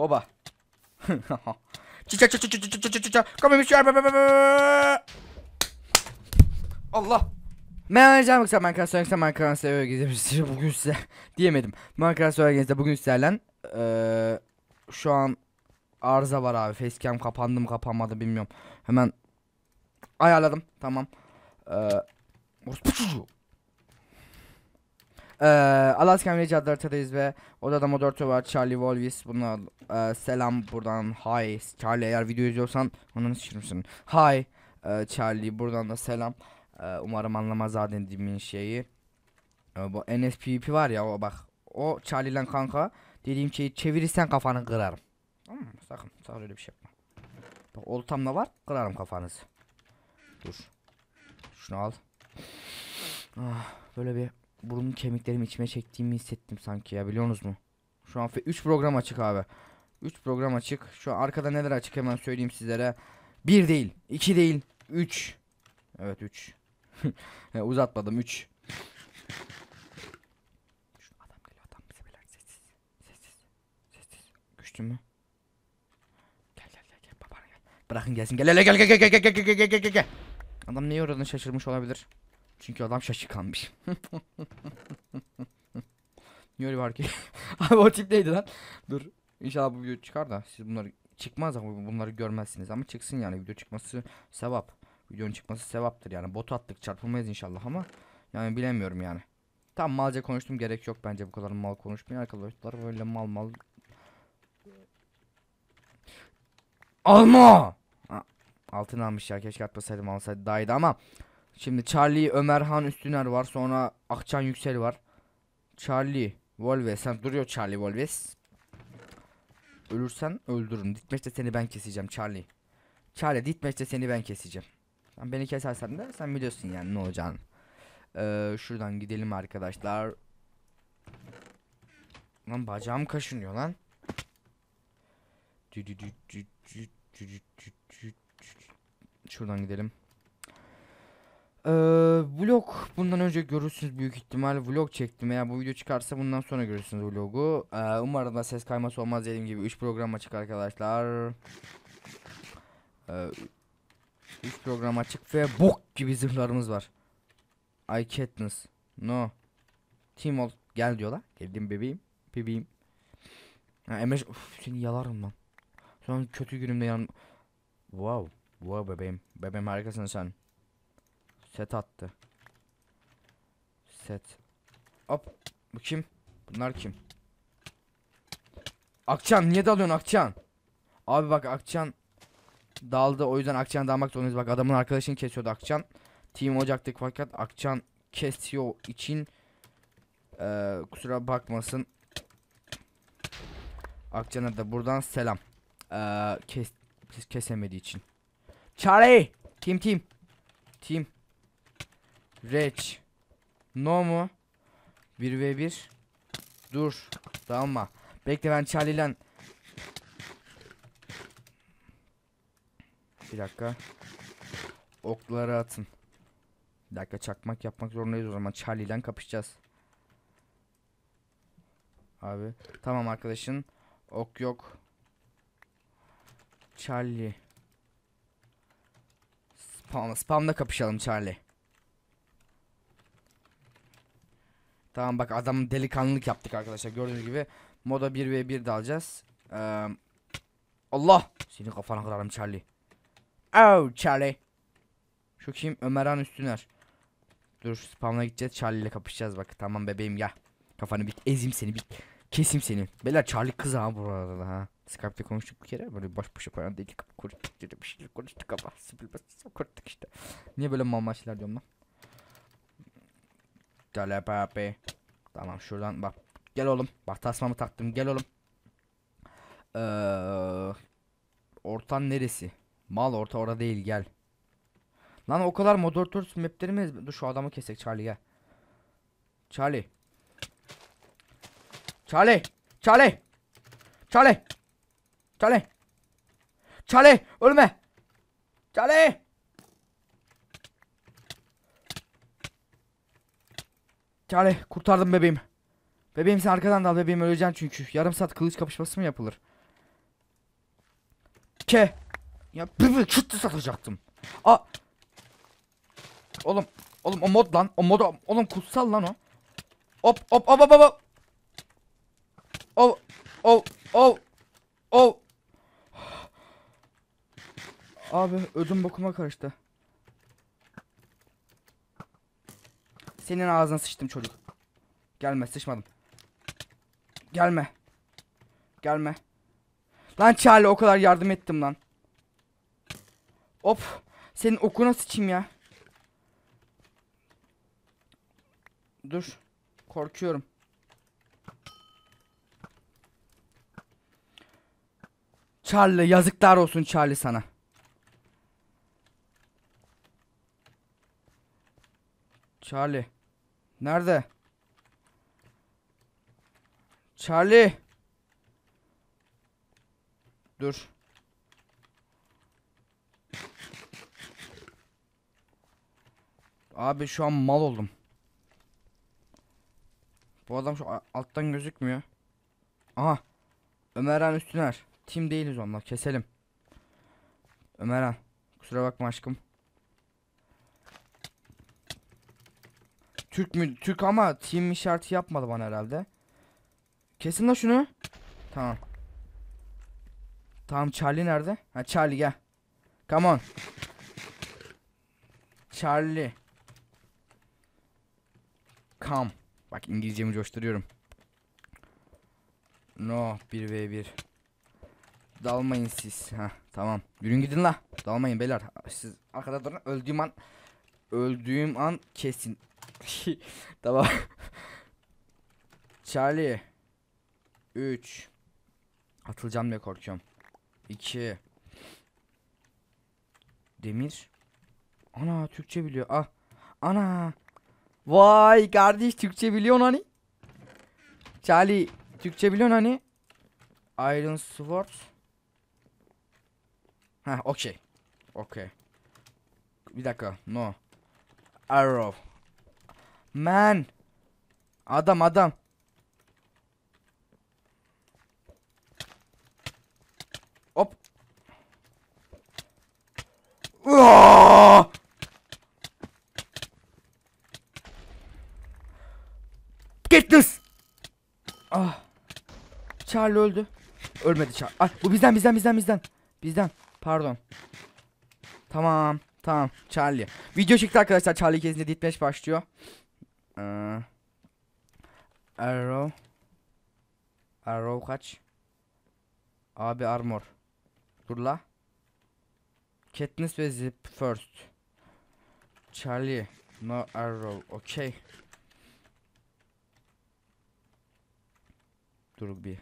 Hoba. Çıça çıça çıça çıça çıça çıça. Komemiş yer. Allah. Merhaba arkadaşlar ben Kasım Arkadaşlar ben Kasım Arkadaşlar bugün size diyemedim. Ben Kasım Arkadaşlar bugün sizlerle ee, şu an arıza var abi. Facecam kapandı mı kapanmadı bilmiyorum. Hemen ayarladım. Tamam. Eee ee, Alaska Emre Caddarta'dayız ve da Modorto var. Charlie Wolvis. Buna e, selam buradan. Hi Charlie eğer video izliyorsan onu sıçırmışsın. Hi e, Charlie buradan da selam. E, umarım anlamaz zaten dediğimin şeyi. E, bu NSPP var ya o bak. O Charlie ile kanka dediğim şeyi çevirirsen kafanı kırarım. Tamam mı? Sakın sakın öyle bir şey yapma. Bak oltamla var kırarım kafanızı. Dur. Şunu al. Ah, böyle bir burun kemiklerimi içime çektiğimi hissettim sanki ya biliyorsunuz mu? Şu an 3 program açık abi. 3 program açık. Şu an arkada neler açık hemen söyleyeyim sizlere. 1 değil, 2 değil, 3. Evet 3. Uzatmadım 3. adam geliyor adam bize beyler sessiz. Sessiz. Sessiz. Güçlü mü? Gel gel gel gel babana gel. Bırakın gelsin. Gel gel gel gel gel gel gel gel gel gel gel. Adam neye uğradığını şaşırmış olabilir. Çünkü adam şaşıkanmış. Niye var ki? Abi o tip neydi lan? Dur. İnşallah bu video çıkar da siz bunları çıkmaz ama bunları görmezsiniz ama çıksın yani video çıkması sevap. Videonun çıkması sevaptır yani. Botu attık çarpılmayız inşallah ama yani bilemiyorum yani. Tam malca konuştum gerek yok bence bu kadar mal konuşmayın arkadaşlar böyle mal mal. Alma! Altın almış ya keşke atmasaydım alsaydı daha iyiydi ama Şimdi Charlie, Ömerhan Üstüner var. Sonra Akçan Yüksel var. Charlie, Volves. Sen duruyor Charlie Volves. Ölürsen öldürürüm. Ditmeç'te seni ben keseceğim Charlie. Charlie Ditmeç'te seni ben keseceğim. Sen beni kesersen de sen biliyorsun yani ne olacağını. Ee, şuradan gidelim arkadaşlar. Lan bacağım kaşınıyor lan. Şuradan gidelim. Ee, vlog bundan önce görürsünüz büyük ihtimal vlog çektim eğer bu video çıkarsa bundan sonra görürsünüz vlogu ee, umarım da ses kayması olmaz dediğim gibi 3 program açık arkadaşlar ee, program açık ve bok gibi zırhlarımız var I can't no Team ol gel diyorlar geldim bebeğim bebeğim ha, Emre of, seni yalarım lan Son kötü günümde yan Wow wow bebeğim bebeğim harikasın sen Set attı. Set. Hop. Bu kim? Bunlar kim? Akçan niye dalıyorsun Akçan? Abi bak Akçan daldı o yüzden Akçan dalmak zorundayız. Bak adamın arkadaşını kesiyordu Akçan. Team olacaktık fakat Akçan kesiyor için ee, kusura bakmasın. Akçan'a da buradan selam. Ee, kes, kesemediği için. Charlie. Team team. Team. Reç. No mu? 1v1. Dur. Dalma. Bekle ben Charlie lan. Bir dakika. Okları atın. Bir dakika çakmak yapmak zorundayız o zaman. Charlie ile kapışacağız. Abi. Tamam arkadaşın. Ok yok. Charlie. Spamla, spamla kapışalım Charlie. Tamam bak adam delikanlılık yaptık arkadaşlar gördüğünüz gibi. Moda 1 ve 1 de alacağız. Ee, Allah! Senin kafana kırarım Charlie. Oh Charlie. Şu kim? Ömerhan Üstüner. Dur spamla gideceğiz. Charlie ile kapışacağız bak. Tamam bebeğim ya Kafanı bir ezim seni bir kesim seni. Beyler Charlie kız ha burada da ha. Skype'de konuştuk bir kere böyle baş başa koyan deli kapı konuştuk bir şeyler konuştuk ama sıfır konuştuk işte. Niye böyle mamaşlar diyorum lan? Gel abi. Tamam şuradan bak. Gel oğlum. Bak tasmamı taktım. Gel oğlum. Ee, ortam neresi? Mal orta orada değil gel. Lan o kadar moderatör maplerimiz. Dur şu adamı kesek Charlie gel. Charlie. Charlie. Charlie. Charlie. Charlie. Charlie ölme. Charlie. Kale kurtardım bebeğim. Bebeğim sen arkadan dal bebeğim öleceksin çünkü. Yarım saat kılıç kapışması mı yapılır? Ke. Ya bıbı çıttı satacaktım. A. Oğlum. Oğlum o mod lan. O mod oğlum kutsal lan o. Hop hop hop hop hop. Oh oh oh oh. Abi ödüm bokuma karıştı. Senin ağzına sıçtım çocuk. Gelme sıçmadım. Gelme. Gelme. Lan Charlie o kadar yardım ettim lan. Hop. Senin okuna sıçayım ya. Dur. Korkuyorum. Charlie yazıklar olsun Charlie sana. Charlie. Nerede? Charlie. Dur. Abi şu an mal oldum. Bu adam şu alttan gözükmüyor. Aha. Ömerhan Üstüner. Tim değiliz onlar. Keselim. Ömerhan. Kusura bakma aşkım. Türk mü? Türk ama team işareti yapmadı bana herhalde. Kesin la şunu. Tamam. Tamam Charlie nerede? Ha Charlie gel. Come on. Charlie. Come. Bak İngilizcemi coşturuyorum. No 1v1. Dalmayın siz. Ha tamam. Yürün gidin la. Dalmayın beyler. Siz arkada durun. Öldüğüm an öldüğüm an kesin. tamam. Charlie. 3. Atılacağım diye korkuyorum. 2. Demir. Ana Türkçe biliyor. Ah. Ana. Vay kardeş Türkçe biliyorsun hani. Charlie Türkçe biliyorsun hani. Iron Sword. Ha okey. Okey. Bir dakika. No. Arrow. Man. Adam adam. Hop. Uaa! Get this. Ah. Charlie öldü. Ölmedi Charlie. Ay, ah, bu bizden bizden bizden bizden. Bizden. Pardon. Tamam. Tamam. Charlie. Video çıktı arkadaşlar. Charlie kesinlikle ditmeş başlıyor arrow. Ee, arrow kaç? Abi armor. Dur la. Katniss ve Zip first. Charlie. No arrow. Okay. Dur bir.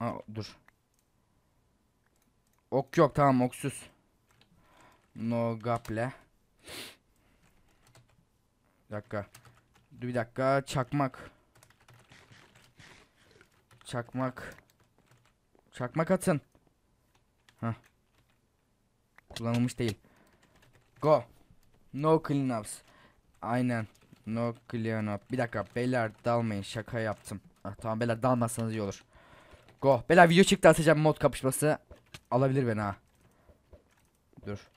Aa, dur. Ok yok tamam oksuz. No gaple. Dakika. Dur bir dakika. Çakmak. Çakmak. Çakmak atın. Heh. Kullanılmış değil. Go. No clean ups. Aynen. No clean up. Bir dakika beyler dalmayın şaka yaptım. Ah, tamam beyler dalmazsanız iyi olur. Go. Beyler video çıktı atacağım mod kapışması. Alabilir beni ha. Dur.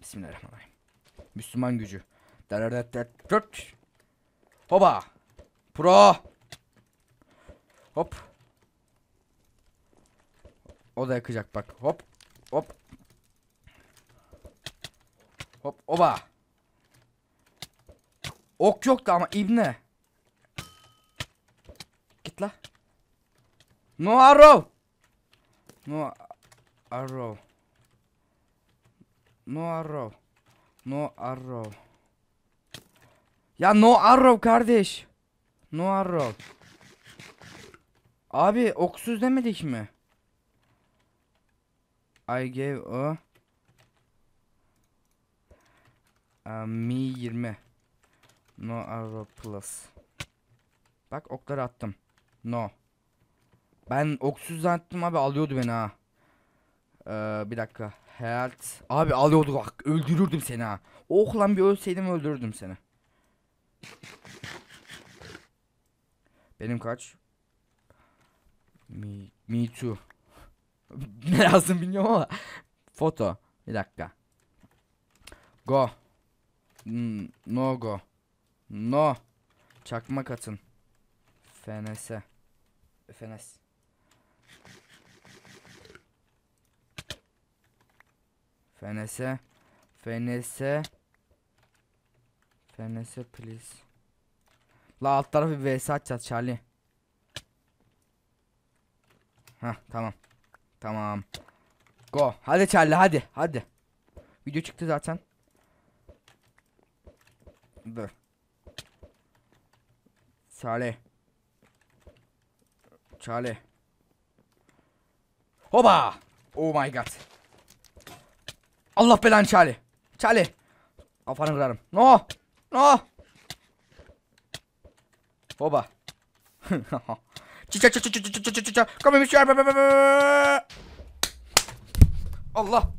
Bismillahirrahmanirrahim. Müslüman gücü. Hoba. Pro. Hop. O da yakacak bak. Hop. Hop. Hop. Oba. Ok yoktu ama ibne. Git la. No arrow. No arrow. No arrow. No arrow. Ya no arrow kardeş. No arrow. Abi oksuz demedik mi? I gave a uh, mi 20 no arrow plus. Bak okları attım. No. Ben oksuz zannettim abi alıyordu beni ha. Ee, bir dakika. Health. Abi alıyordu bak öldürürdüm seni ha. Oh lan bir ölseydim öldürürdüm seni. Benim kaç? Me, me too. ne lazım bilmiyorum ama. Foto. Bir dakika. Go. Hmm, no go. No. Çakmak atın. FNS. FNS. FNS. FNS. DNS please. La alt tarafı vs atacağız Charlie. Hah tamam. Tamam. Go. Hadi Charlie hadi hadi. Video çıktı zaten. Dur. Charlie. Charlie. Hoba. Oh my god. Allah belanı Charlie. Charlie. Kafanı kırarım. No. Oh. Hoba. Çıça çıça çıça çıça çıça çıça. Kalmamış yer. Allah.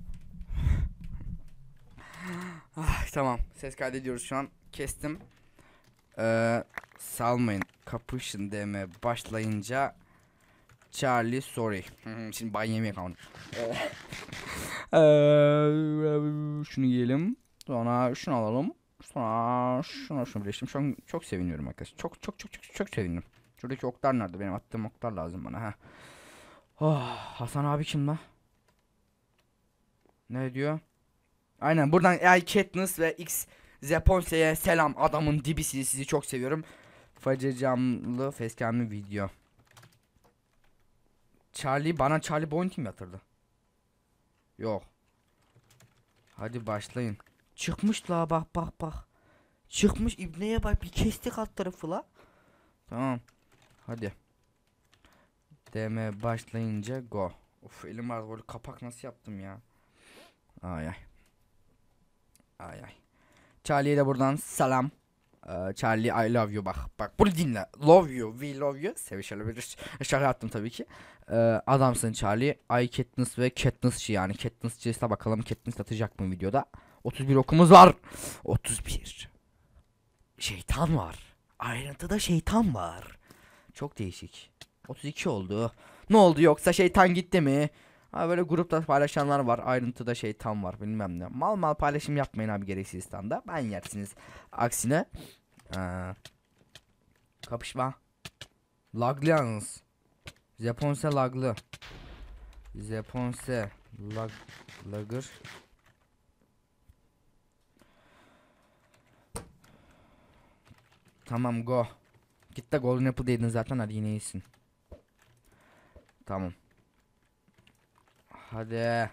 Ah, tamam. Ses kaydediyoruz şu an. Kestim. Ee, salmayın. Kapışın deme başlayınca Charlie sorry. Hmm, şimdi ban yemeğe kalmadım. Ee, ee, şunu yiyelim. Sonra şunu alalım. Sonra şunu şunu birleştim. Şu an çok seviniyorum arkadaşlar. Çok çok çok çok çok seviniyorum. Şuradaki oklar nerede? Benim attığım oklar lazım bana. Ha. Oh, Hasan abi kim la? Ne diyor? Aynen buradan ay Katniss ve X Zeponse'ye selam. Adamın dibisini sizi çok seviyorum. Facecamlı facecamlı video. Charlie bana Charlie Bounty mi yatırdı? Yok. Hadi başlayın. Çıkmış la bak bak bak. Çıkmış İbne'ye bak bir kestik alt tarafı la. Tamam. Hadi. DM başlayınca go. Of elim ağrı böyle kapak nasıl yaptım ya. Ay ay. Ay ay. Charlie'ye de buradan selam. Ee, Charlie I love you bak. Bak bunu dinle. Love you. We love you. Sevişelim bir şaka attım tabii ki. Ee, adamsın Charlie. I Katniss ve Katniss yani. Katniss bakalım Katniss atacak mı videoda. 31 okumuz var. 31. Şeytan var. Ayrıntıda şeytan var. Çok değişik. 32 oldu. Ne oldu yoksa şeytan gitti mi? Ha böyle grupta paylaşanlar var. Ayrıntıda şeytan var bilmem ne. Mal mal paylaşım yapmayın abi gereksiz standa. Ben yersiniz. Aksine. Ee, kapışma. Laglı yalnız. Zeponse laglı. Zeponse lag lagır. Tamam go. Git de golden apple dedin zaten hadi yine iyisin. Tamam. Hadi.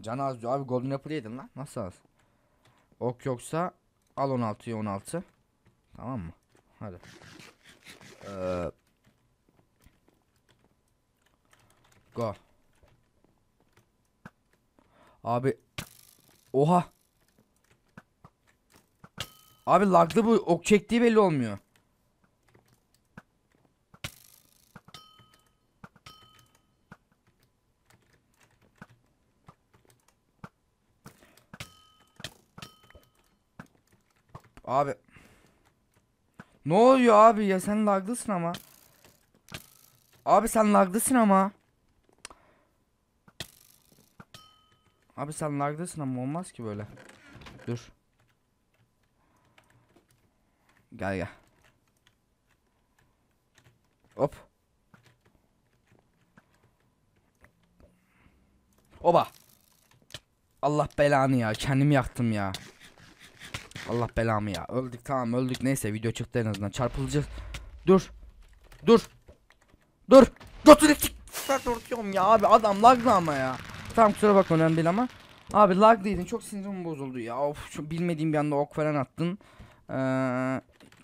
Can az diyor abi golden apple yedin lan. Nasıl az? Ok yoksa al 16'yı 16. Tamam mı? Hadi. Ee, go. Abi. Oha. Abi laglı bu ok çektiği belli olmuyor. Abi. Ne oluyor abi ya sen laglısın ama. Abi sen laglısın ama. Abi sen laglısın ama olmaz ki böyle. Dur. Gel gel. Hop. Oba. Allah belanı ya. Kendim yaktım ya. Allah belamı ya. Öldük tamam öldük. Neyse video çıktı en azından. Çarpılacağız. Dur. Dur. Dur. Götünü ben dörtüyorum ya abi. Adam laglı ama ya. Tamam kusura bakma önemli değil ama. Abi laglıydın. Çok sinirim bozuldu ya. Of şu bilmediğim bir anda ok falan attın. Ee,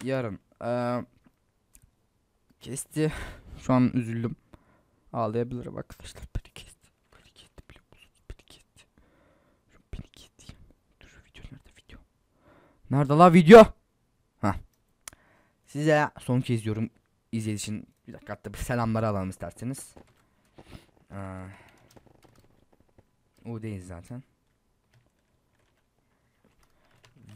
yarın. Ee, kesti. Şu an üzüldüm. Ağlayabilirim arkadaşlar. Beni kesti. Beni kesti biliyor musunuz? Beni kesti. Şu beni kesti. Dur video nerede video? Nerede la video? Ha. Size son kez diyorum. İzlediğiniz için bir dakika hatta bir selamları alalım isterseniz. Ee, U'deyiz zaten.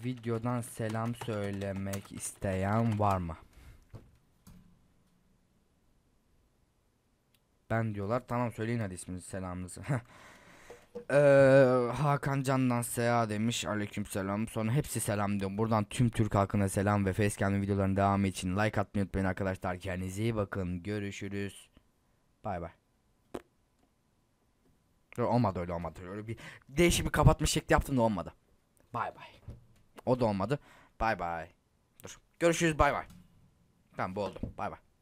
videodan selam söylemek isteyen var mı? Ben diyorlar tamam söyleyin hadi isminizi selamınızı. ee, Hakan Can'dan Seha demiş aleyküm selam sonra hepsi selam diyor. buradan tüm Türk halkına selam ve facecam'ın videoların devamı için like atmayı unutmayın arkadaşlar kendinize iyi bakın görüşürüz bay bay olmadı öyle olmadı öyle bir değişik bir kapatma şekli yaptım da olmadı bay bay o da olmadı. Bay bay. Dur. Görüşürüz bay bay. Tamam bu oldu. Bay bay.